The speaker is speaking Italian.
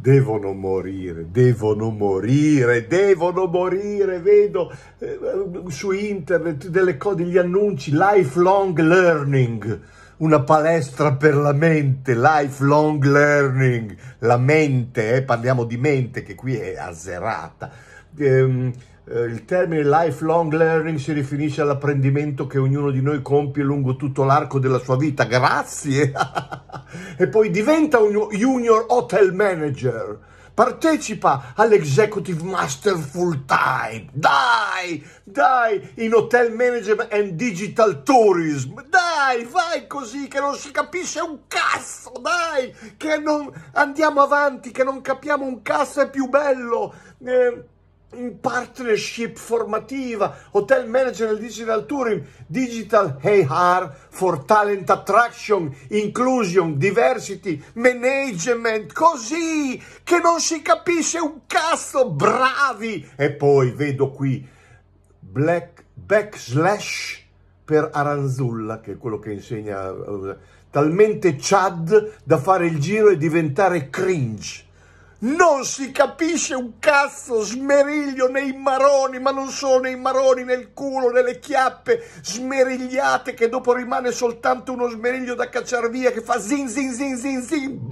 devono morire, devono morire, devono morire. Vedo eh, su internet delle cose, degli annunci, lifelong learning, una palestra per la mente, lifelong learning, la mente, eh, parliamo di mente che qui è azzerata. Ehm, eh, il termine lifelong learning si riferisce all'apprendimento che ognuno di noi compie lungo tutto l'arco della sua vita. Grazie! e poi diventa un junior hotel manager. Partecipa all'executive master full time. Dai, dai, in hotel management and digital tourism. Dai, vai così che non si capisce un cazzo. Dai, che non andiamo avanti, che non capiamo un cazzo è più bello. Eh, in partnership formativa, hotel manager del digital touring, digital AR for talent attraction, inclusion, diversity, management, così che non si capisce un cazzo, bravi! E poi vedo qui black backslash per Aranzulla, che è quello che insegna eh, talmente chad da fare il giro e diventare cringe. Non si capisce un cazzo, smeriglio nei maroni, ma non solo nei maroni, nel culo, nelle chiappe smerigliate che dopo rimane soltanto uno smeriglio da cacciare via che fa zin zin zin zin zin,